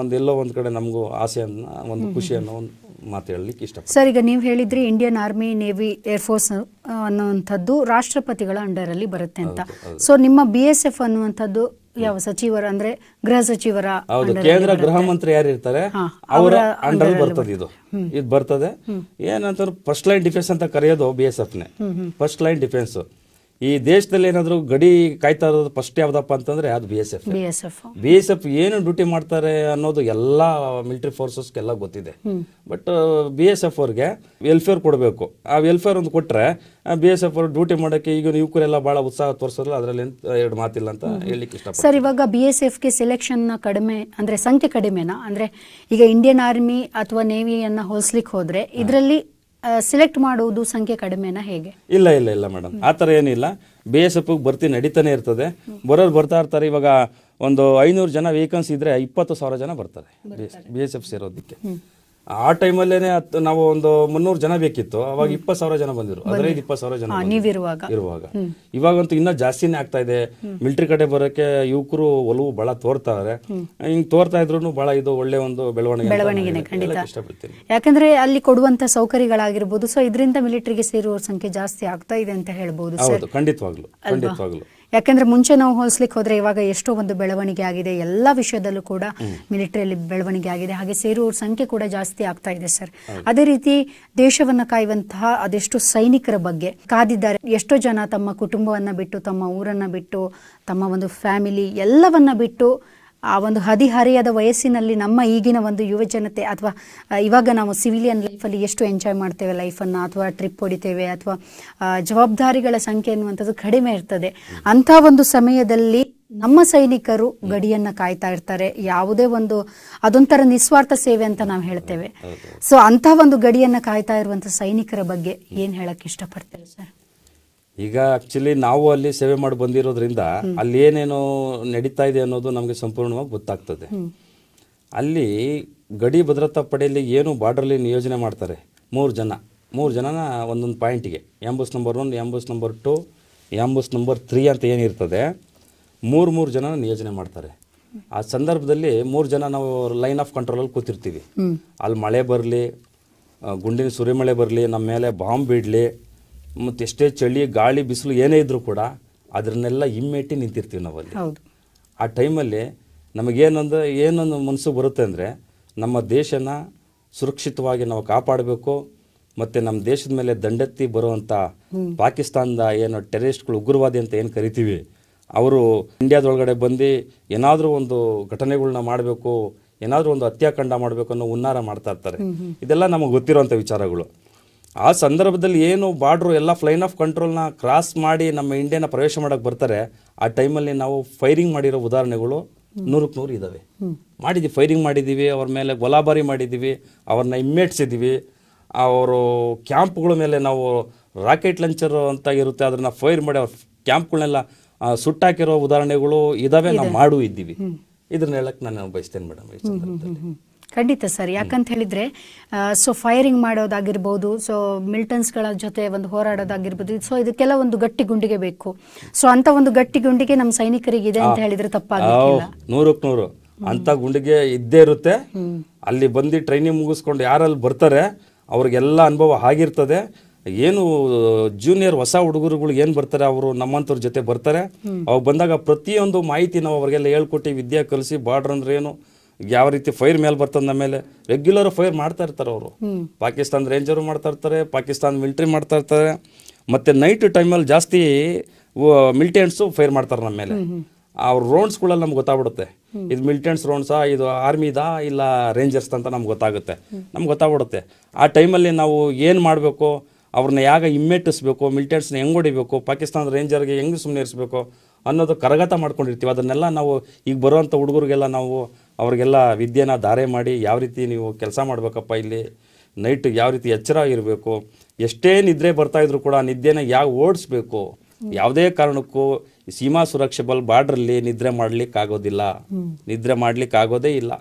ಒಂದು ಎಲ್ಲೋ ಒಂದು ಕಡೆ ನಮಗೂ ಆಸೆಯನ್ನು ಒಂದು ಖುಷಿಯನ್ನು ಒಂದು ಮಾತು ಹೇಳಲಿಕ್ಕೆ ಇಷ್ಟ ಸರ್ ಈಗ ನೀವು ಹೇಳಿದ್ರಿ ಇಂಡಿಯನ್ ಆರ್ಮಿ ನೇವಿ ಏರ್ಫೋರ್ಸ್ ಅನ್ನುವಂಥದ್ದು ರಾಷ್ಟ್ರಪತಿಗಳ ಅಂಡರಲ್ಲಿ ಬರುತ್ತೆ ಅಂತ ಸೊ ನಿಮ್ಮ ಬಿ ಎಸ್ ಎಫ್ ಅನ್ನುವಂಥದ್ದು ಯಾವ ಸಚಿವರು ಅಂದ್ರೆ ಗೃಹ ಸಚಿವರ ಹೌದು ಕೇಂದ್ರ ಗೃಹ ಮಂತ್ರಿ ಯಾರು ಇರ್ತಾರೆ ಅವರ ಅಂಡರ್ ಬರ್ತದೆ ಇದು ಇದು ಬರ್ತದೆ ಏನಂತಾರೆ ಫಸ್ಟ್ ಲೈನ್ ಡಿಫೆನ್ಸ್ ಅಂತ ಕರೆಯೋದು ಬಿ ಎಸ್ ಎಫ್ ನೇ ಫಸ್ಟ್ ಲೈನ್ ಡಿಫೆನ್ಸ್ ಈ ದೇಶದಲ್ಲಿ ಏನಾದರೂ ಗಡಿ ಕಾಯ್ತಾ ಇರೋದು ಫಸ್ಟ್ ಯಾವ್ದಪ್ಪ ಅಂತಂದ್ರೆ ಅದು B S F B S F F ಏನು ಡ್ಯೂಟಿ ಮಾಡ್ತಾರೆ ಅನ್ನೋದು ಎಲ್ಲ ಮಿಲಿಟರಿ ಫೋರ್ಸಸ್ಗೆಲ್ಲ ಗೊತ್ತಿದೆ ಬಟ್ ಬಿ ಎಸ್ ಎಫ್ ಅವ್ರಿಗೆ ವೆಲ್ಫೇರ್ ಕೊಡಬೇಕು ಆ ವೆಲ್ಫೇರ್ ಒಂದು ಕೊಟ್ಟರೆ ಬಿ ಎಸ್ ಎಫ್ ಅವ್ರು ಡ್ಯೂಟಿ ಮಾಡೋಕ್ಕೆ ಈಗ ಯುವಕರೆಲ್ಲ ಭಾಳ ಉತ್ಸಾಹ ತೋರಿಸೋದ್ರಲ್ಲ ಅದರಲ್ಲಿ ಎರಡು ಮಾತಿಲ್ಲ ಅಂತ ಹೇಳಲಿಕ್ಕೆ ಇಷ್ಟ ಸರ್ ಇವಾಗ ಬಿ ಎಸ್ ಎಫ್ಗೆ ಸೆಲೆಕ್ಷನ್ ಕಡಿಮೆ ಅಂದರೆ ಸಂಖ್ಯೆ ಕಡಿಮೆನಾ ಅಂದರೆ ಈಗ ಇಂಡಿಯನ್ ಆರ್ಮಿ ಅಥವಾ ನೇವಿಯನ್ನ ಹೋಲಿಸ್ಲಿಕ್ಕೆ ಹೋದ್ರೆ ಇದರಲ್ಲಿ ಸೆಲೆಕ್ಟ್ ಮಾಡುವುದು ಸಂಖ್ಯೆ ಕಡಿಮೆನಾ ಹೇಗೆ ಇಲ್ಲ ಇಲ್ಲ ಇಲ್ಲ ಮೇಡಮ್ ಆ ಥರ ಏನಿಲ್ಲ ಬಿ ಎಸ್ ಎಫ್ ಬರ್ತಿ ನಡೀತಾನೆ ಇರ್ತದೆ ಬರೋರು ಬರ್ತಾ ಇರ್ತಾರೆ ಇವಾಗ ಒಂದು ಐನೂರು ಜನ ವೆಹಿಕಲ್ಸ್ ಇದ್ರೆ ಇಪ್ಪತ್ತು ಸಾವಿರ ಜನ ಬರ್ತಾರೆ ಬಿ ಎಸ್ ಎಫ್ ಸೇರೋದಕ್ಕೆ ಆ ಟೈಮಲ್ಲೇನೆ ನಾವು ಒಂದು ಮುನ್ನೂರು ಜನ ಬೇಕಿತ್ತು ಅವಾಗ ಇಪ್ಪತ್ತು ಸಾವಿರ ಜನ ಬಂದಿರು ಹದಿನೈದು ಇಪ್ಪತ್ತು ಸಾವಿರ ಜನ ಇರುವಾಗ ಇವಾಗಂತೂ ಇನ್ನೂ ಜಾಸ್ತಿನೇ ಆಗ್ತಾ ಇದೆ ಮಿಲಿಟರಿ ಕಡೆ ಬರೋಕೆ ಯುವಕರು ಒಲವು ಬಹಳ ತೋರ್ತಾರೆ ಹಿಂಗ್ ತೋರ್ತಾ ಇದ್ರು ಬಹಳ ಇದು ಒಳ್ಳೆ ಒಂದು ಬೆಳವಣಿಗೆ ಖಂಡಿತ ಯಾಕಂದ್ರೆ ಅಲ್ಲಿ ಕೊಡುವಂತ ಸೌಕರ್ಯಗಳಾಗಿರ್ಬೋದು ಸೊ ಇದರಿಂದ ಮಿಲಿಟರಿಗೆ ಸೇರುವ ಸಂಖ್ಯೆ ಜಾಸ್ತಿ ಆಗ್ತಾ ಇದೆ ಅಂತ ಹೇಳ್ಬೋದು ಖಂಡಿತವಾಗ್ಲು ಖಂಡಿತವಾಗ್ಲು ಯಾಕಂದ್ರೆ ಮುಂಚೆ ನಾವು ಹೋಲಿಸ್ಲಿಕ್ಕೆ ಹೋದ್ರೆ ಇವಾಗ ಎಷ್ಟೋ ಒಂದು ಬೆಳವಣಿಗೆ ಆಗಿದೆ ಎಲ್ಲ ವಿಷಯದಲ್ಲೂ ಕೂಡ ಮಿಲಿಟರಿಯಲ್ಲಿ ಬೆಳವಣಿಗೆ ಆಗಿದೆ ಹಾಗೆ ಸೇರುವವ್ರ ಸಂಖ್ಯೆ ಕೂಡ ಜಾಸ್ತಿ ಆಗ್ತಾ ಇದೆ ಸರ್ ಅದೇ ರೀತಿ ದೇಶವನ್ನ ಕಾಯುವಂತಹ ಅದೆಷ್ಟು ಸೈನಿಕರ ಬಗ್ಗೆ ಕಾದಿದ್ದಾರೆ ಎಷ್ಟೋ ಜನ ತಮ್ಮ ಕುಟುಂಬವನ್ನ ಬಿಟ್ಟು ತಮ್ಮ ಊರನ್ನ ಬಿಟ್ಟು ತಮ್ಮ ಒಂದು ಫ್ಯಾಮಿಲಿ ಎಲ್ಲವನ್ನ ಬಿಟ್ಟು ಆ ಒಂದು ಹದಿಹರೆಯದ ವಯಸ್ಸಿನಲ್ಲಿ ನಮ್ಮ ಈಗಿನ ಒಂದು ಯುವ ಜನತೆ ಅಥವಾ ಇವಾಗ ನಾವು ಸಿವಿಲಿಯನ್ ಲೈಫಲ್ಲಿ ಎಷ್ಟು ಎಂಜಾಯ್ ಮಾಡ್ತೇವೆ ಲೈಫನ್ನು ಅಥವಾ ಟ್ರಿಪ್ ಹೊಡಿತೇವೆ ಅಥವಾ ಜವಾಬ್ದಾರಿಗಳ ಸಂಖ್ಯೆ ಎನ್ನುವಂಥದ್ದು ಕಡಿಮೆ ಇರ್ತದೆ ಅಂಥ ಒಂದು ಸಮಯದಲ್ಲಿ ನಮ್ಮ ಸೈನಿಕರು ಗಡಿಯನ್ನ ಕಾಯ್ತಾ ಇರ್ತಾರೆ ಯಾವುದೇ ಒಂದು ಅದೊಂಥರ ನಿಸ್ವಾರ್ಥ ಸೇವೆ ಅಂತ ನಾವು ಹೇಳ್ತೇವೆ ಸೊ ಅಂತ ಒಂದು ಗಡಿಯನ್ನ ಕಾಯ್ತಾ ಇರುವಂತಹ ಸೈನಿಕರ ಬಗ್ಗೆ ಏನ್ ಹೇಳಕ್ ಇಷ್ಟಪಡ್ತೇವೆ ಸರ್ ಈಗ ಆಕ್ಚುಲಿ ನಾವು ಅಲ್ಲಿ ಸೇವೆ ಮಾಡಿ ಬಂದಿರೋದ್ರಿಂದ ಅಲ್ಲಿ ಏನೇನೋ ನಡೀತಾ ಇದೆ ಅನ್ನೋದು ನಮಗೆ ಸಂಪೂರ್ಣವಾಗಿ ಗೊತ್ತಾಗ್ತದೆ ಅಲ್ಲಿ ಗಡಿ ಭದ್ರತಾ ಪಡೆಯಲ್ಲಿ ಏನು ಬಾರ್ಡ್ರಲ್ಲಿ ನಿಯೋಜನೆ ಮಾಡ್ತಾರೆ ಮೂರು ಜನ ಮೂರು ಜನನ ಒಂದೊಂದು ಪಾಯಿಂಟಿಗೆ ambush number one ambush number two ambush number three ಅಂತ ಏನಿರ್ತದೆ ಮೂರು ಮೂರು ಜನ ನಿಯೋಜನೆ ಮಾಡ್ತಾರೆ ಆ ಸಂದರ್ಭದಲ್ಲಿ ಮೂರು ಜನ ನಾವು ಲೈನ್ ಆಫ್ ಕಂಟ್ರೋಲಲ್ಲಿ ಕೂತಿರ್ತೀವಿ ಅಲ್ಲಿ ಮಳೆ ಬರಲಿ ಗುಂಡಿನ ಸುರಿಮಳೆ ಬರಲಿ ನಮ್ಮ ಮೇಲೆ ಬಾಂಬ್ ಬಿಡಲಿ ಮತ್ತು ಎಷ್ಟೇ ಚಳಿ ಗಾಳಿ ಬಿಸಿಲು ಏನೇ ಇದ್ರೂ ಕೂಡ ಅದನ್ನೆಲ್ಲ ಹಿಮ್ಮೆಟ್ಟಿ ನಿಂತಿರ್ತೀವಿ ನಾವಲ್ಲಿ ಆ ಟೈಮಲ್ಲಿ ನಮಗೇನೊಂದು ಏನೊಂದು ಮನಸ್ಸು ಬರುತ್ತೆ ಅಂದರೆ ನಮ್ಮ ದೇಶನ ಸುರಕ್ಷಿತವಾಗಿ ನಾವು ಕಾಪಾಡಬೇಕು ಮತ್ತು ನಮ್ಮ ದೇಶದ ಮೇಲೆ ದಂಡೆತ್ತಿ ಬರುವಂಥ ಪಾಕಿಸ್ತಾನದ ಏನು ಟೆರರಿಸ್ಟ್ಗಳು ಉಗ್ರವಾದಿ ಅಂತ ಏನು ಕರಿತೀವಿ ಅವರು ಇಂಡಿಯಾದೊಳಗಡೆ ಬಂದು ಏನಾದರೂ ಒಂದು ಘಟನೆಗಳನ್ನ ಮಾಡಬೇಕು ಏನಾದರೂ ಒಂದು ಹತ್ಯಾಕಾಂಡ ಮಾಡಬೇಕು ಅನ್ನೋ ಹುನ್ನಾರ ಮಾಡ್ತಾ ಇರ್ತಾರೆ ಇದೆಲ್ಲ ನಮಗೆ ಗೊತ್ತಿರುವಂಥ ವಿಚಾರಗಳು ಆ ಸಂದರ್ಭದಲ್ಲಿ ಏನು ಬಾರ್ಡ್ರು ಎಲ್ಲ ಫ್ಲೈನ್ ಆಫ್ ಕಂಟ್ರೋಲ್ನ ಕ್ರಾಸ್ ಮಾಡಿ ನಮ್ಮ ಇಂಡಿಯಾನ ಪ್ರವೇಶ ಮಾಡೋಕ್ಕೆ ಬರ್ತಾರೆ ಆ ಟೈಮಲ್ಲಿ ನಾವು ಫೈರಿಂಗ್ ಮಾಡಿರೋ ಉದಾಹರಣೆಗಳು ನೂರಕ್ಕೆ ನೂರು ಇದ್ದಾವೆ ಮಾಡಿದ್ವಿ ಫೈರಿಂಗ್ ಮಾಡಿದ್ದೀವಿ ಅವ್ರ ಮೇಲೆ ಗೊಲಾಬಾರಿ ಮಾಡಿದ್ದೀವಿ ಅವ್ರನ್ನ ಹಿಮ್ಮೆಟ್ಸಿದ್ದೀವಿ ಅವರು ಕ್ಯಾಂಪ್ಗಳ ಮೇಲೆ ನಾವು ರಾಕೆಟ್ ಲಂಚರ್ ಅಂತ ಇರುತ್ತೆ ಅದನ್ನು ಫೈರ್ ಮಾಡಿ ಅವ್ರ ಕ್ಯಾಂಪ್ಗಳನ್ನೆಲ್ಲ ಸುಟ್ಟಾಕಿರೋ ಉದಾಹರಣೆಗಳು ಇದಾವೆ ನಾವು ಮಾಡು ಇದ್ದೀವಿ ಇದನ್ನ ಹೇಳಕ್ಕೆ ನಾನು ಬಯಸ್ತೇನೆ ಮೇಡಮ್ ಈ ಸಂದರ್ಭದಲ್ಲಿ ಖಂಡಿತ ಸರ್ ಯಾಕಂತ ಹೇಳಿದ್ರೆ ಸೊ ಫೈರಿಂಗ್ ಮಾಡೋದಾಗಿರ್ಬೋದು ಸೊ ಗಳ ಜೊತೆ ಒಂದು ಹೋರಾಡೋದಾಗಿರ್ಬೋದು ಸೊ ಇದಕ್ಕೆಲ್ಲ ಒಂದು ಗಟ್ಟಿ ಗುಂಡಿಗೆ ಬೇಕು ಸೊ ಅಂತ ಒಂದು ಗಟ್ಟಿ ಗುಂಡಿಗೆ ನಮ್ಮ ಸೈನಿಕರಿಗೆ ಇದೆ ಅಂತ ಹೇಳಿದ್ರೆ ತಪ್ಪಾಗಿಲ್ಲ ನೂರಕ್ಕೆ ನೂರು ಅಂತ ಗುಂಡಿಗೆ ಇದ್ದೇ ಇರುತ್ತೆ ಅಲ್ಲಿ ಬಂದು ಟ್ರೈನಿಂಗ್ ಮುಗಿಸ್ಕೊಂಡು ಯಾರಲ್ಲಿ ಬರ್ತಾರೆ ಅವ್ರಿಗೆಲ್ಲ ಅನುಭವ ಆಗಿರ್ತದೆ ಏನು ಜೂನಿಯರ್ ಹೊಸ ಹುಡುಗರುಗಳು ಏನು ಬರ್ತಾರೆ ಅವರು ನಮ್ಮಂಥವ್ರ ಜೊತೆ ಬರ್ತಾರೆ ಅವಾಗ ಬಂದಾಗ ಪ್ರತಿಯೊಂದು ಮಾಹಿತಿ ನಾವು ಅವ್ರಿಗೆಲ್ಲ ಹೇಳ್ಕೊಟ್ಟು ವಿದ್ಯೆ ಕಲಿಸಿ ಬಾರ್ಡ್ರ್ ಅಂದ್ರೆ ಏನು ಯಾವ ರೀತಿ ಫೈರ್ ಮೇಲೆ ಬರ್ತದೆ ನಮ್ಮ ಮೇಲೆ ರೆಗ್ಯುಲರ್ ಫೈರ್ ಮಾಡ್ತಾ ಇರ್ತಾರೆ ಅವರು ಪಾಕಿಸ್ತಾನ ರೇಂಜರು ಮಾಡ್ತಾ ಇರ್ತಾರೆ ಪಾಕಿಸ್ತಾನ ಮಿಲ್ಟ್ರಿ ಮಾಡ್ತಾ ಇರ್ತಾರೆ ಮತ್ತು ನೈಟ್ ಟೈಮಲ್ಲಿ ಜಾಸ್ತಿ ಮಿಲಿಟೆಂಟ್ಸು ಫೈರ್ ಮಾಡ್ತಾರೆ ನಮ್ಮ ಮೇಲೆ ಅವ್ರ ರೋಣ್ಸ್ಗಳಲ್ಲಿ ನಮ್ಗೆ ಗೊತ್ತಾಗ್ಬಿಡುತ್ತೆ ಇದು ಮಿಲಿಟೆಂಟ್ಸ್ ರೌಂಡ್ಸಾ ಇದು ಆರ್ಮಿದಾ ಇಲ್ಲ ರೇಂಜರ್ಸ್ ಅಂತ ನಮ್ಗೆ ಗೊತ್ತಾಗುತ್ತೆ ನಮ್ಗೆ ಗೊತ್ತಾಗ್ಬಿಡುತ್ತೆ ಆ ಟೈಮಲ್ಲಿ ನಾವು ಏನು ಮಾಡಬೇಕು ಅವ್ರನ್ನ ಯಾಗ ಹಿಮ್ಮೆಟ್ಟಿಸ್ಬೇಕು ಮಿಲಿಟೆಂಟ್ಸ್ನ ಹೆಂಗೆ ಹೊಡಿಬೇಕು ಪಾಕಿಸ್ತಾನದ ರೇಂಜರ್ಗೆ ಹೆಂಗೆ ಸುಮ್ಮನೆ ಇರಿಸ್ಬೇಕು ಅನ್ನೋದು ಕರಗತ ಮಾಡ್ಕೊಂಡಿರ್ತೀವಿ ಅದನ್ನೆಲ್ಲ ನಾವು ಈಗ ಬರುವಂಥ ಹುಡುಗರಿಗೆಲ್ಲ ನಾವು ಅವ್ರಿಗೆಲ್ಲ ವಿದ್ಯೆನ ಧಾರೆ ಮಾಡಿ ಯಾವ ರೀತಿ ನೀವು ಕೆಲಸ ಮಾಡಬೇಕಪ್ಪ ಇಲ್ಲಿ ನೈಟ್ ಯಾವ ರೀತಿ ಎಚ್ಚರ ಇರಬೇಕು ಎಷ್ಟೇ ನಿದ್ರೆ ಬರ್ತಾಯಿದ್ರು ಕೂಡ ನಿದ್ದೆನ ಯಾವ ಓಡಿಸ್ಬೇಕು ಯಾವುದೇ ಕಾರಣಕ್ಕೂ ಸೀಮಾ ಸುರಕ್ಷೆ ಬಲ್ ಬಾರ್ಡ್ರಲ್ಲಿ ನಿದ್ರೆ ಆಗೋದಿಲ್ಲ ನಿದ್ರೆ ಆಗೋದೇ ಇಲ್ಲ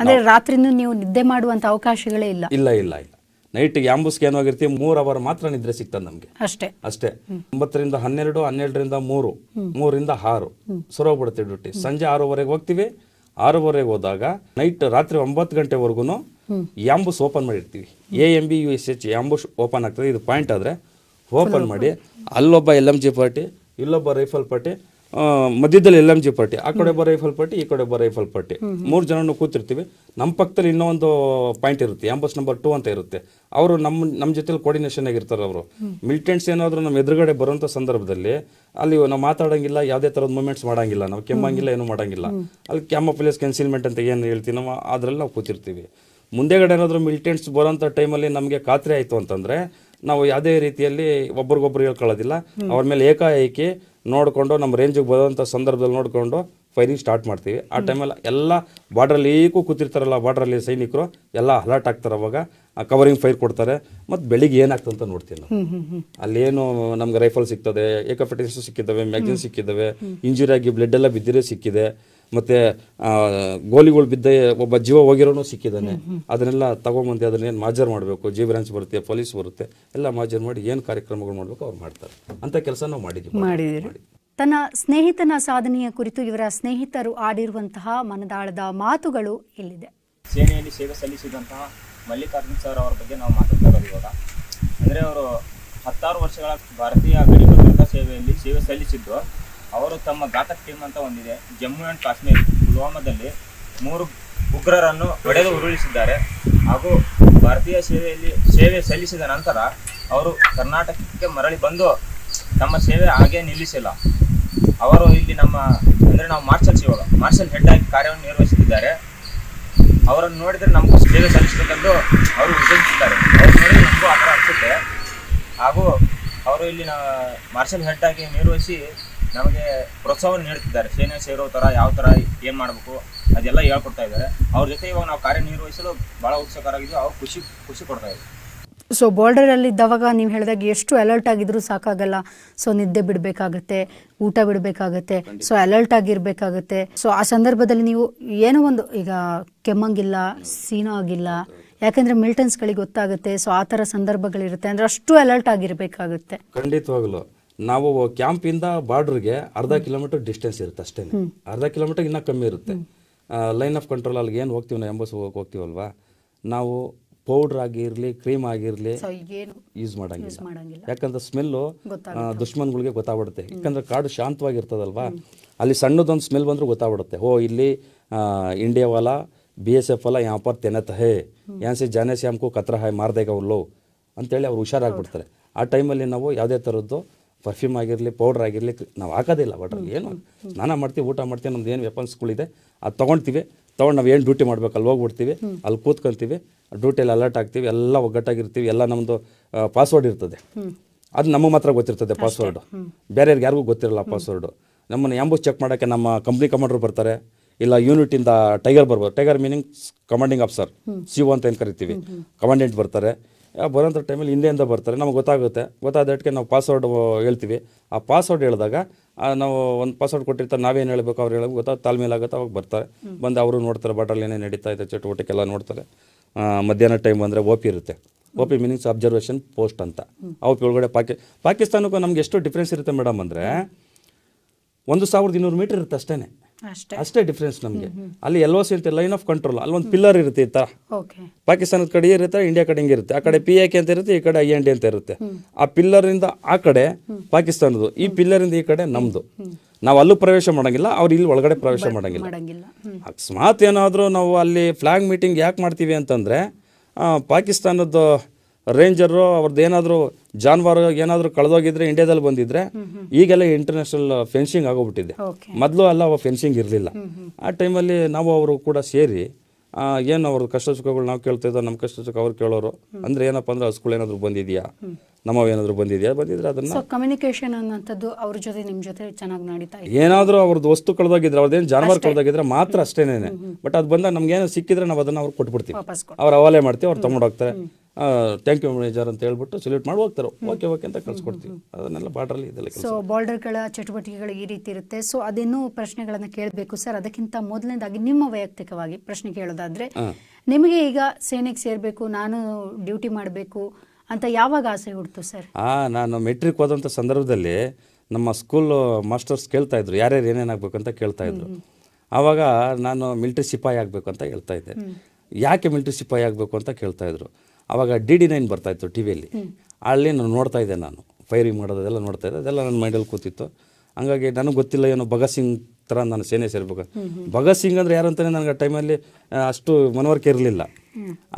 ಅಂದರೆ ರಾತ್ರಿನೂ ನೀವು ನಿದ್ದೆ ಮಾಡುವಂಥ ಅವಕಾಶಗಳೇ ಇಲ್ಲ ಇಲ್ಲ ಇಲ್ಲ ಇಲ್ಲ ನೈಟ್ ಆಂಬುಸ್ಗೆ ಏನಾಗಿರ್ತೀವಿ ಮೂರು ಅವರ್ ಮಾತ್ರ ನಿದ್ರೆ ಸಿಗ್ತದೆ ನಮಗೆ ಅಷ್ಟೇ ಅಷ್ಟೇ ಒಂಬತ್ತರಿಂದ ಹನ್ನೆರಡು ಹನ್ನೆರಡರಿಂದ ಮೂರು ಮೂರಿಂದ ಆರು ಸರೋಗ್ಬಿಡುತ್ತೆ ಡ್ಯೂಟಿ ಸಂಜೆ ಆರೂವರೆಗೆ ಹೋಗ್ತೀವಿ ಆರೂವರೆಗೆ ಹೋದಾಗ ನೈಟ್ ರಾತ್ರಿ ಒಂಬತ್ತು ಗಂಟೆವರೆಗೂ ಯಾಂಬುಸ್ ಓಪನ್ ಮಾಡಿರ್ತೀವಿ A M B U S H ambush open ಆಗ್ತದೆ ಇದು ಪಾಯಿಂಟ್ ಆದರೆ ಓಪನ್ ಮಾಡಿ ಅಲ್ಲೊಬ್ಬ ಎಲ್ ಎಮ್ ಜಿ ಪಾರ್ಟಿ ಇಲ್ಲೊಬ್ಬ ರೈಫಲ್ ಪಾರ್ಟಿ ಮಧ್ಯದಲ್ಲಿ ಎಲ್ ಎಂ ಜಿ ಪಾರ್ಟಿ ಆ ಕಡೆ ಬರೋ ರೈಫಲ್ ಪಾರ್ಟಿ ಈ ಕಡೆ ಬರೋ ರೈಫಲ್ ಪಾರ್ಟಿ ಮೂರು ಜನ ಕೂತಿರ್ತೀವಿ ನಮ್ಮ ಪಕ್ಕದಲ್ಲಿ ಇನ್ನೊಂದು ಪಾಯಿಂಟ್ ಇರುತ್ತೆ ಆಂಬಸ್ ನಂಬರ್ ಟೂ ಅಂತ ಇರುತ್ತೆ ಅವರು ನಮ್ಮ ನಮ್ಮ ಜೊತೆಲಿ ಕೋರ್ಡಿನೇಷನ್ ಆಗಿರ್ತಾರೆ ಅವರು ಮಿಲಿಟೆಂಟ್ಸ್ ಏನಾದರೂ ನಮ್ಮ ಎದುರುಗಡೆ ಬರೋಂಥ ಸಂದರ್ಭದಲ್ಲಿ ಅಲ್ಲಿ ನಾವು ಮಾತಾಡೋಂಗಿಲ್ಲ ಯಾವುದೇ ಥರದ ಮೂಮೆಂಟ್ಸ್ ಮಾಡೋಂಗಿಲ್ಲ ನಾವು ಕೆಮ್ಮಂಗಿಲ್ಲ ಏನೂ ಮಾಡೋಂಗಿಲ್ಲ ಅಲ್ಲಿ ಕ್ಯಾಮ್ ಪ್ಲೇಸ್ ಕನ್ಸಿಲ್ಮೆಂಟ್ ಅಂತ ಏನು ಹೇಳ್ತೀನೋ ನಾವು ಅದರಲ್ಲಿ ನಾವು ಕೂತಿರ್ತೀವಿ ಮುಂದೆಗಡೆ ಏನಾದರೂ ಮಿಲಿಟೆಂಟ್ಸ್ ಬರೋಂಥ ಟೈಮಲ್ಲಿ ನಮಗೆ ಖಾತ್ರಿ ಆಯಿತು ಅಂತಂದರೆ ನಾವು ಯಾವುದೇ ರೀತಿಯಲ್ಲಿ ಒಬ್ರಿಗೊಬ್ರು ಹೇಳ್ಕೊಳ್ಳೋದಿಲ್ಲ ಅವ್ರ ಮೇಲೆ ಏಕಾಏಕಿ ನೋಡಿಕೊಂಡು ನಮ್ಮ ರೇಂಜಿಗೆ ಬರೋಂಥ ಸಂದರ್ಭದಲ್ಲಿ ನೋಡಿಕೊಂಡು ಫೈರಿಂಗ್ ಸ್ಟಾರ್ಟ್ ಮಾಡ್ತೀವಿ ಆ ಟೈಮಲ್ಲಿ ಎಲ್ಲ ಬಾರ್ಡ್ರಲ್ಲಿ ಏಕೂ ಕೂತಿರ್ತಾರಲ್ಲ ಬಾರ್ಡ್ರಲ್ಲಿ ಸೈನಿಕರು ಎಲ್ಲ ಅಲರ್ಟ್ ಆಗ್ತಾರೆ ಅವಾಗ ಕವರಿಂಗ್ ಫೈರ್ ಕೊಡ್ತಾರೆ ಮತ್ತು ಬೆಳಿಗ್ಗೆ ಏನಾಗ್ತದೆ ಅಂತ ನೋಡ್ತೀವಿ ನಾವು ಅಲ್ಲೇನು ನಮ್ಗೆ ರೈಫಲ್ ಸಿಗ್ತದೆ ಏಕಫೆಟಿಸ್ ಸಿಕ್ಕಿದ್ದಾವೆ ಮ್ಯಾಗ್ಜಿನ್ ಸಿಕ್ಕಿದ್ದಾವೆ ಇಂಜುರಿ ಆಗಿ ಬ್ಲಡ್ ಎಲ್ಲ ಬಿದ್ದಿರೇ ಸಿಕ್ಕಿದೆ ಮತ್ತೆ ಗೋಲಿಗಳು ಬಿದ್ದ ಒಬ್ಬ ಜೀವ ಹೋಗಿರೋನು ಸಿಕ್ಕಿದ್ದಾನೆ ಅದನ್ನೆಲ್ಲ ತಗೊಂಬಂದು ಅದನ್ನೇನು ಮಾಜರ್ ಮಾಡಬೇಕು ಜಿ ಬ್ರಾಂಚ್ ಬರುತ್ತೆ ಪೊಲೀಸ್ ಬರುತ್ತೆ ಎಲ್ಲ ಮಾಜರ್ ಮಾಡಿ ಏನು ಕಾರ್ಯಕ್ರಮಗಳು ಮಾಡಬೇಕು ಅವ್ರು ಮಾಡ್ತಾರೆ ಅಂತ ಕೆಲಸ ನಾವು ಮಾಡಿದ್ದೀವಿ ತನ್ನ ಸ್ನೇಹಿತನ ಸಾಧನೆಯ ಕುರಿತು ಇವರ ಸ್ನೇಹಿತರು ಆಡಿರುವಂತಹ ಮನದಾಳದ ಮಾತುಗಳು ಇಲ್ಲಿದೆ ಸೇನೆಯಲ್ಲಿ ಸೇವೆ ಸಲ್ಲಿಸಿದಂತಹ ಮಲ್ಲಿಕಾರ್ಜುನ್ ಸರ್ ಅವರ ಬಗ್ಗೆ ನಾವು ಮಾತಾಡ್ತಾ ಇರೋದು ಇವಾಗ ಅಂದರೆ ಅವರು ಹತ್ತಾರು ವರ್ಷಗಳ ಭಾರತೀಯ ಗಡಿ ಭದ್ರತಾ ಸೇವೆಯಲ್ಲಿ ಸೇವೆ ಸಲ್ಲಿಸಿದ್ದು ಅವರು ತಮ್ಮ ಘಾತಕ್ ಟೀಮ್ ಅಂತ ಒಂದಿದೆ ಜಮ್ಮು ಆ್ಯಂಡ್ ಕಾಶ್ಮೀರ್ ಪುಲ್ವಾಮಾದಲ್ಲಿ ಮೂರು ಉಗ್ರರನ್ನು ಹೊಡೆದು ಉರುಳಿಸಿದ್ದಾರೆ ಹಾಗೂ ಭಾರತೀಯ ಸೇವೆಯಲ್ಲಿ ಸೇವೆ ಸಲ್ಲಿಸಿದ ನಂತರ ಅವರು ಕರ್ನಾಟಕಕ್ಕೆ ಮರಳಿ ಬಂದು ತಮ್ಮ ಸೇವೆ ಹಾಗೆ ನಿಲ್ಲಿಸಿಲ್ಲ ಅವರು ಇಲ್ಲಿ ನಮ್ಮ ಅಂದರೆ ನಾವು ಮಾರ್ಷಲ್ಸ್ ಇವಾಗ ಮಾರ್ಷಲ್ ಹೆಡ್ ಆಗಿ ಕಾರ್ಯವನ್ನು ನಿರ್ವಹಿಸುತ್ತಿದ್ದಾರೆ ಅವರನ್ನು ನೋಡಿದರೆ ನಮಗೂ ಸೇವೆ ಸಲ್ಲಿಸಬೇಕೆಂದು ಅವರು ಉದ್ದೇಶಿಸುತ್ತಾರೆ ಅವರು ನೋಡಿದರೆ ನಮಗೂ ಆ ಥರ ಅನಿಸುತ್ತೆ ಹಾಗೂ ಅವರು ಇಲ್ಲಿ ಮಾರ್ಷಲ್ ಹೆಡ್ ಆಗಿ ನಿರ್ವಹಿಸಿ ನಮಗೆ ಪ್ರೋತ್ಸಾಹವನ್ನು ನೀಡುತ್ತಿದ್ದಾರೆ ಸೇನೆ ಸೇರೋ ಥರ ಯಾವ ಥರ ಏನು ಮಾಡಬೇಕು ಅದೆಲ್ಲ ಹೇಳ್ಕೊಡ್ತಾ ಇದ್ದಾರೆ ಅವ್ರ ಜೊತೆ ಇವಾಗ ನಾವು ಕಾರ್ಯನಿರ್ವಹಿಸಲು ಭಾಳ ಉತ್ಸುಕರಾಗಿದ್ದು ಅವ್ರು ಖುಷಿ ಖುಷಿ ಕೊಡ್ತಾ ಇದ್ದಾರೆ ಸೊ ಬಾರ್ಡರಲ್ಲಿ ಇದ್ದವಾಗ ನೀವು ಹೇಳಿದಾಗ ಎಷ್ಟು ಅಲರ್ಟ್ ಆಗಿದ್ರೂ ಸಾಕಾಗಲ್ಲ ಸೊ ನಿದ್ದೆ ಬಿಡಬೇಕಾಗತ್ತೆ ಊಟ ಬಿಡಬೇಕಾಗತ್ತೆ ಸೊ ಅಲರ್ಟ್ ಆಗಿರ್ಬೇಕಾಗತ್ತೆ ಸೊ ಆ ಸಂದರ್ಭದಲ್ಲಿ ನೀವು ಏನೋ ಒಂದು ಈಗ ಕೆಮ್ಮಂಗಿಲ್ಲ ಸೀನೋ ಆಗಿಲ್ಲ ಯಾಕಂದ್ರೆ ಗಳಿಗೆ ಗೊತ್ತಾಗುತ್ತೆ ಸೊ ಆ ಥರ ಸಂದರ್ಭಗಳಿರುತ್ತೆ ಅಂದ್ರೆ ಅಷ್ಟು ಅಲರ್ಟ್ ಆಗಿರಬೇಕಾಗುತ್ತೆ ಖಂಡಿತವಾಗ್ಲು ನಾವು ಕ್ಯಾಂಪಿಂದ ಬಾರ್ಡ್ರಿಗೆ ಅರ್ಧ ಕಿಲೋಮೀಟರ್ ಡಿಸ್ಟೆನ್ಸ್ ಇರುತ್ತೆ ಅಷ್ಟೇ ಅರ್ಧ ಕಿಲೋಮೀಟರ್ ಇನ್ನೂ ಕಮ್ಮಿ ಇರುತ್ತೆ ಲೈನ್ ಆಫ್ ಕಂಟ್ರೋಲ್ ಅಲ್ಲಿಗೆ ಏನು ಹೋಗ್ತೀವಿ ನಾವು ಎಂಬಸ್ ಹೋಗಕ್ಕೆ ಹೋಗ್ತೀವಲ್ವಾ ನಾವು ಪೌಡ್ರ್ ಆಗಿರಲಿ ಕ್ರೀಮ್ ಆಗಿರಲಿ ಯೂಸ್ ಮಾಡಂಗಿಲ್ಲ ಯಾಕಂದ್ರೆ ಸ್ಮೆಲ್ಲು ದುಶ್ಮನ್ಗಳಿಗೆ ಗೊತ್ತಾಗ್ಬಿಡುತ್ತೆ ಯಾಕಂದ್ರೆ ಕಾಡು ಶಾಂತವಾಗಿರ್ತದಲ್ವಾ ಅಲ್ಲಿ ಸಣ್ಣದೊಂದು ಸ್ಮೆಲ್ ಬಂದರೂ ಗೊತ್ತಾಗ್ಬಿಡುತ್ತೆ ಓ ಇಲ್ಲಿ ಇಂಡಿಯಾ ವಾಲ ಬಿ ಎಸ್ ಎಫ್ ಅಲ್ಲ ಯಾವ ಪರ್ ತೆನತ ಹೇ ಯಾನ್ಸಿ ಜಾನೇಸಿ ಶ್ಯಾಮ್ಕು ಕತ್ರ ಹಾಯ್ ಮಾರ್ದೇಗ ಅವ್ರು ಅಂತೇಳಿ ಅವ್ರು ಹುಷಾರಾಗ್ಬಿಡ್ತಾರೆ ಆ ಟೈಮಲ್ಲಿ ನಾವು ಯಾವುದೇ ಥರದ್ದು ಪರ್ಫ್ಯೂಮ್ ಆಗಿರಲಿ ಪೌಡ್ರ್ ಆಗಿರಲಿ ನಾವು ಹಾಕೋದಿಲ್ಲ ಒಟ್ರಲ್ಲಿ ಏನು ಸ್ನಾನ ಮಾಡ್ತೀವಿ ಊಟ ಮಾಡ್ತೀವಿ ನಮ್ದು ಏನು ವೆಪನ್ಸ್ಗಳಿದೆ ಅದು ತೊಗೊಳ್ತೀವಿ ತೊಗೊಂಡು ನಾವು ಏನು ಡ್ಯೂಟಿ ಮಾಡ್ಬೇಕು ಅಲ್ಲಿ ಹೋಗ್ಬಿಡ್ತೀವಿ ಅಲ್ಲಿ ಕೂತ್ಕೊಳ್ತೀವಿ ಡ್ಯೂಟಿಯಲ್ಲಿ ಅಲರ್ಟ್ ಆಗ್ತೀವಿ ಎಲ್ಲ ಒಗ್ಗಟ್ಟಾಗಿರ್ತೀವಿ ಎಲ್ಲ ನಮ್ಮದು ಪಾಸ್ವರ್ಡ್ ಇರ್ತದೆ ಅದು ನಮಗೆ ಮಾತ್ರ ಗೊತ್ತಿರ್ತದೆ ಪಾಸ್ವರ್ಡು ಬೇರೆಯವ್ರಿಗೆ ಯಾರಿಗೂ ಗೊತ್ತಿರಲ್ಲ ಪಾಸ್ವರ್ಡು ನಮ್ಮನ್ನು ಯಾಂಬೂಸ್ ಚೆಕ್ ಮಾಡೋಕ್ಕೆ ನಮ್ಮ ಕಂಪ್ನಿ ಕಮಾಂಡರ್ ಬರ್ತಾರೆ ಇಲ್ಲ ಯೂನಿಟಿಂದ ಟೈಗರ್ ಬರ್ಬೋದು tiger meaning commanding officer C O ಅಂತ ಏನು ಕರಿತೀವಿ ಕಮಾಂಡೆಂಟ್ ಬರ್ತಾರೆ ಬರೋಂಥ ಟೈಮಲ್ಲಿ ಹಿಂದೆಯಿಂದ ಬರ್ತಾರೆ ನಮ್ಗೆ ಗೊತ್ತಾಗುತ್ತೆ ಗೊತ್ತಾದಕ್ಕೆ ನಾವು ಪಾಸ್ವರ್ಡ್ ಹೇಳ್ತೀವಿ ಆ ಪಾಸ್ವರ್ಡ್ ಹೇಳಿದಾಗ ನಾವು ಒಂದು ಪಾಸ್ವರ್ಡ್ ಕೊಟ್ಟಿರ್ತಾರೆ ನಾವೇನು ಹೇಳಬೇಕು ಅವ್ರು ಹೇಳೋದು ಗೊತ್ತಾಗ ಆಗುತ್ತೆ ಅವಾಗ ಬರ್ತಾರೆ ಬಂದು ಅವರು ನೋಡ್ತಾರೆ ಬಟ್ರಲ್ಲಿ ಏನೇ ನಡೀತಾ ಇದೆ ಚಟುವಟಿಕೆ ನೋಡ್ತಾರೆ ಮಧ್ಯಾಹ್ನ ಟೈಮ್ ಬಂದರೆ ಓಪಿ ಇರುತ್ತೆ ಓಪಿ ಮೀನಿಂಗ್ಸ್ ಅಬ್ಸರ್ವೇಷನ್ ಪೋಸ್ಟ್ ಅಂತ ಆ ಓಪಿ ಒಳಗಡೆ ಪಾಕಿ ಪಾಕಿಸ್ತಾನಕ್ಕೂ ನಮ್ಗೆ ಎಷ್ಟು ಡಿಫ್ರೆನ್ಸ್ ಇರುತ್ತೆ ಮೇಡಮ್ ಅಂದರೆ ಒಂದು ಸಾವಿರದ ಇನ್ನೂರು ಮೀಟ್ರ್ ಇರುತ್ತೆ ಅಷ್ಟೇ ಅಷ್ಟೇ ಡಿಫ್ರೆನ್ಸ್ ನಮಗೆ ಅಲ್ಲಿ ಎಲ್ ಸಿ ಇರುತ್ತೆ ಲೈನ್ ಆಫ್ ಕಂಟ್ರೋಲ್ ಅಲ್ಲಿ ಒಂದು ಪಿಲ್ಲರ್ ಇರುತ್ತೆ ಈ ತರ ಪಾಕಿಸ್ತಾನದ ಕಡೆ ಇರುತ್ತೆ ಇಂಡಿಯಾ ಕಡೆ ಹಿಂಗೆ ಇರುತ್ತೆ ಆ ಕಡೆ ಪಿ ಎ ಕೆ ಅಂತ ಇರುತ್ತೆ ಈ ಕಡೆ ಐ ಎನ್ ಡಿ ಅಂತ ಇರುತ್ತೆ ಆ ಪಿಲ್ಲರ್ ಇಂದ ಆ ಕಡೆ ಪಾಕಿಸ್ತಾನದ್ದು ಈ ಪಿಲ್ಲರ್ ಇಂದ ಈ ಕಡೆ ನಮ್ದು ನಾವು ಅಲ್ಲೂ ಪ್ರವೇಶ ಮಾಡಂಗಿಲ್ಲ ಅವ್ರು ಇಲ್ಲಿ ಒಳಗಡೆ ಪ್ರವೇಶ ಮಾಡಂಗಿಲ್ಲ ಅಕಸ್ಮಾತ್ ಏನಾದರೂ ನಾವು ಅಲ್ಲಿ ಫ್ಲಾಗ್ ಮೀಟಿಂಗ್ ಯಾಕೆ ಮಾಡ್ತೀವಿ ಅಂತಂದ್ರೆ ಪಾಕಿಸ್ತಾನದ ರೇಂಜರು ಅವ್ರದ್ದು ಏನಾದರೂ ಜಾನುವಾರು ಏನಾದರೂ ಕಳೆದೋಗಿದ್ರೆ ಇಂಡಿಯಾದಲ್ಲಿ ಬಂದಿದ್ರೆ ಈಗೆಲ್ಲ ಇಂಟರ್ನ್ಯಾಷನಲ್ ಫೆನ್ಸಿಂಗ್ ಆಗೋಗ್ಬಿಟ್ಟಿದೆ ಮೊದಲು ಅಲ್ಲ ಅವ ಫೆನ್ಸಿಂಗ್ ಇರಲಿಲ್ಲ ಆ ಟೈಮಲ್ಲಿ ನಾವು ಅವರು ಕೂಡ ಸೇರಿ ಏನು ಅವ್ರದ್ದು ಕಷ್ಟ ಸುಖಗಳು ನಾವು ಕೇಳ್ತಾ ಇದ್ದೋ ನಮ್ಮ ಕಷ್ಟ ಸುಖ ಅವ್ರು ಕೇಳೋರು ಅಂದ್ರೆ ಏನಪ್ಪಾ ಅಂದ್ರೆ ಹಸುಗಳು ಏನಾದರೂ ಬಂದಿದೆಯಾ ನಮ್ಮವ್ ಏನಾದರೂ ಬಂದಿದೆಯಾ ಬಂದಿದ್ರೆ ಅದನ್ನ ಕಮ್ಯುನಿಕೇಶನ್ ಅನ್ನೋದು ಅವ್ರ ಜೊತೆ ನಿಮ್ಮ ಜೊತೆ ಚೆನ್ನಾಗಿ ನಡೀತಾ ಏನಾದರೂ ಅವ್ರದ್ದು ವಸ್ತು ಕಳೆದೋಗಿದ್ರೆ ಅವ್ರದ್ದೇನು ಜಾನುವಾರು ಕಳೆದೋಗಿದ್ರೆ ಮಾತ್ರ ಅಷ್ಟೇನೇನೆ ಬಟ್ ಅದು ಬಂದಾಗ ನಮ್ಗೆ ಏನೋ ಸಿಕ್ಕಿದ್ರೆ ನಾವು ಅದನ್ನ ಅವ್ರು ಕೊಟ್ಬಿಡ್ತೀವಿ ಅವ್ರ ಹವಾಲೆ ಮಾಡ್ತೀವಿ ಅವ್ರು ಹೋಗ್ತಾರೆ ಥ್ಯಾಂಕ್ ಯು ಮ್ಯಾನೇಜರ್ ಅಂತ ಹೇಳ್ಬಿಟ್ಟು ಸೆಲ್ಯೂಟ್ ಮಾಡಿ ಹೋಗ್ತಾರೆ ಓಕೆ ಓಕೆ ಅಂತ ಕಳ್ಸಿಕೊಡ್ತೀವಿ ಅದನ್ನೆಲ್ಲ ಬಾರ್ಡ್ರಲ್ಲಿ ಇದೆಲ್ಲ ಸೊ ಬಾರ್ಡರ್ಗಳ ಚಟುವಟಿಕೆಗಳು ಈ ರೀತಿ ಇರುತ್ತೆ ಸೊ ಅದೇನೋ ಪ್ರಶ್ನೆಗಳನ್ನು ಕೇಳಬೇಕು ಸರ್ ಅದಕ್ಕಿಂತ ಮೊದಲನೇದಾಗಿ ನಿಮ್ಮ ವೈಯಕ್ತಿಕವಾಗಿ ಪ್ರಶ್ನೆ ಕೇಳೋದಾದ್ರೆ ನಿಮಗೆ ಈಗ ಸೇನೆಗೆ ಸೇರಬೇಕು ನಾನು ಡ್ಯೂಟಿ ಮಾಡಬೇಕು ಅಂತ ಯಾವಾಗ ಆಸೆ ಹುಡ್ತು ಸರ್ ಹಾಂ ನಾನು ಮೆಟ್ರಿಕ್ ಹೋದಂಥ ಸಂದರ್ಭದಲ್ಲಿ ನಮ್ಮ ಸ್ಕೂಲ್ ಮಾಸ್ಟರ್ಸ್ ಕೇಳ್ತಾ ಇದ್ರು ಯಾರ್ಯಾರು ಏನೇನಾಗಬೇಕು ಅಂತ ಕೇಳ್ತಾ ಇದ್ರು ಆವಾಗ ನಾನು ಮಿಲ್ಟ್ರಿ ಸಿಪಾಯಿ ಆಗಬೇಕು ಅಂತ ಹೇಳ್ತಾ ಇದ್ದೆ ಯಾಕೆ ಮಿಲ್ಟ್ರಿ ಸಿಪಾಯಿ ಆಗಬೇಕು ಅಂತ ಕೇಳ್ತಾ ಇದ್ರು ಆವಾಗ ಡಿ ಡಿ ನೈನ್ ಬರ್ತಾಯಿತ್ತು ಟಿ ವಿಯಲ್ಲಿ ಅಲ್ಲಿ ನಾನು ನೋಡ್ತಾ ಇದ್ದೆ ನಾನು ಫೈರಿಂಗ್ ಮಾಡೋದೆಲ್ಲ ನೋಡ್ತಾ ಇದ್ದೆ ಅದೆಲ್ಲ ನನ್ನ ಮೈಂಡಲ್ಲಿ ಕೂತಿತ್ತು ಹಂಗಾಗಿ ನನಗೆ ಗೊತ್ತಿಲ್ಲ ಏನೋ ಭಗತ್ ಸಿಂಗ್ ಥರ ನಾನು ಸೇನೆ ಸೇರ್ಬೇಕು ಭಗತ್ ಸಿಂಗ್ ಅಂದರೆ ಯಾರು ಅಂತಲೇ ನನಗೆ ಆ ಟೈಮಲ್ಲಿ ಅಷ್ಟು ಮನವರಿಕೆ ಇರಲಿಲ್ಲ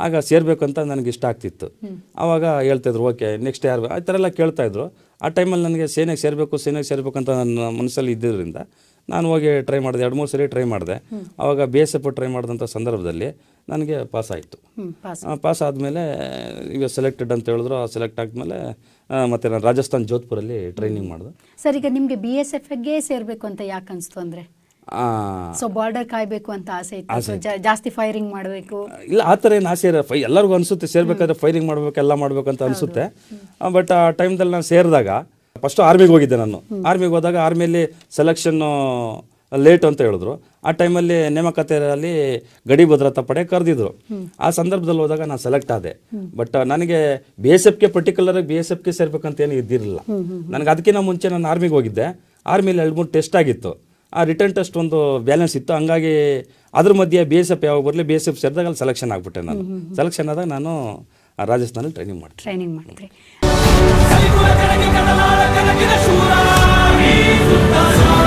ಆಗ ಸೇರಬೇಕಂತ ನನಗೆ ಇಷ್ಟ ಆಗ್ತಿತ್ತು ಆವಾಗ ಹೇಳ್ತಾಯಿದ್ರು ಓಕೆ ನೆಕ್ಸ್ಟ್ ಯಾರು ಆ ಥರ ಎಲ್ಲ ಕೇಳ್ತಾಯಿದ್ರು ಆ ಟೈಮಲ್ಲಿ ನನಗೆ ಸೇನೆಗೆ ಸೇರಬೇಕು ಸೇನೆಗೆ ಸೇರಬೇಕಂತ ನನ್ನ ಮನಸ್ಸಲ್ಲಿ ಇದ್ದಿದ್ದರಿಂದ ನಾನು ಹೋಗಿ ಟ್ರೈ ಮಾಡಿದೆ ಎರಡು ಮೂರು ಸರಿ ಟ್ರೈ ಮಾಡಿದೆ ಆವಾಗ ಬಿ ಎಸ್ ಎಫ್ ಟ್ರೈ ಮಾಡಿದಂಥ ಸಂದರ್ಭದಲ್ಲಿ ನನಗೆ ಪಾಸ್ ಆಯಿತು ಪಾಸ್ ಆದಮೇಲೆ ಈಗ ಸೆಲೆಕ್ಟೆಡ್ ಅಂತ ಹೇಳಿದ್ರು ಆ ಸೆಲೆಕ್ಟ್ ಆದಮೇಲೆ ಮತ್ತೆ ನಾನು ರಾಜಸ್ಥಾನ್ ಜೋಧ್ಪುರಲ್ಲಿ ಟ್ರೈನಿಂಗ್ ಮಾಡಿದೆ ಸರ್ ಈಗ ನಿಮಗೆ ಬಿ ಎಸ್ ಎಫ್ಗೆ ಸೇರಬೇಕು ಅಂತ ಯಾಕೆ ಅನಿಸ್ತು ಅಂದರೆ ಸೊ ಬಾರ್ಡರ್ ಕಾಯಬೇಕು ಅಂತ ಆಸೆ ಇತ್ತು ಜಾಸ್ತಿ ಫೈರಿಂಗ್ ಮಾಡಬೇಕು ಇಲ್ಲ ಆ ಥರ ಏನು ಆಸೆ ಎಲ್ಲರಿಗೂ ಅನಿಸುತ್ತೆ ಸೇರ್ಬೇಕಾದ್ರೆ ಫೈರಿಂಗ್ ಮಾಡಬೇಕು ಎಲ್ಲ ಮಾಡಬೇಕು ಅಂತ ಅನಿಸುತ್ತೆ ಬಟ್ ಆ ಟೈಮ್ದಲ್ಲಿ ನಾನು ಸೇರಿದಾಗ ಫಸ್ಟ್ ಆರ್ಮಿಗೆ ಹೋಗಿದ್ದೆ ನಾನು ಆರ್ಮಿಗೆ ಹೋದಾಗ ಆರ್ಮಿಯಲ್ಲಿ ಸೆಲೆಕ್ಷನ್ ಲೇಟ್ ಅಂತ ಹೇಳಿದ್ರು ಆ ಟೈಮಲ್ಲಿ ನೇಮಕತೆಯಲ್ಲಿ ಗಡಿ ಭದ್ರತಾ ಪಡೆ ಕರೆದಿದ್ರು ಆ ಸಂದರ್ಭದಲ್ಲಿ ಹೋದಾಗ ನಾನು ಸೆಲೆಕ್ಟ್ ಆದೆ ಬಟ್ ನನಗೆ ಬಿ ಎಸ್ ಎಫ್ಗೆ ಪರ್ಟಿಕ್ಯುಲರ್ ಬಿ ಎಸ್ ಎಫ್ಗೆ ಸೇರ್ಬೇಕಂತ ಏನು ಇದ್ದಿರಲಿಲ್ಲ ನನಗೆ ಅದಕ್ಕಿಂತ ಮುಂಚೆ ನಾನು ಆರ್ಮಿಗೆ ಹೋಗಿದ್ದೆ ಆರ್ಮಿಲಿ ಎರಡು ಮೂರು ಟೆಸ್ಟ್ ಆಗಿತ್ತು ಆ ರಿಟರ್ನ್ ಟೆಸ್ಟ್ ಒಂದು ಬ್ಯಾಲೆನ್ಸ್ ಇತ್ತು ಹಂಗಾಗಿ ಅದ್ರ ಮಧ್ಯೆ ಬಿ ಎಸ್ ಎಫ್ ಯಾವಾಗ ಬರಲಿ ಬಿ ಎಸ್ ಎಫ್ ಸೇರಿದಾಗ ಅಲ್ಲಿ ಸೆಲೆಕ್ಷನ್ ಆಗಿಬಿಟ್ಟೆ ನಾನು ಸೆಲೆಕ್ಷನ್ ಆದಾಗ ನಾನು ರಾಜಸ್ಥಾನಲ್ಲಿ ಟ್ರೈನಿಂಗ್ ಮಾಡಿ ಟ್ರೈನಿಂಗ್ ಮಾಡಿದ್ರಿ que cada ಸೈಕುಲ ಕರಗಿ ಕಡಲಾರ ಕರಗಿದ ಶೂರ ಸುಲ್ತಾನ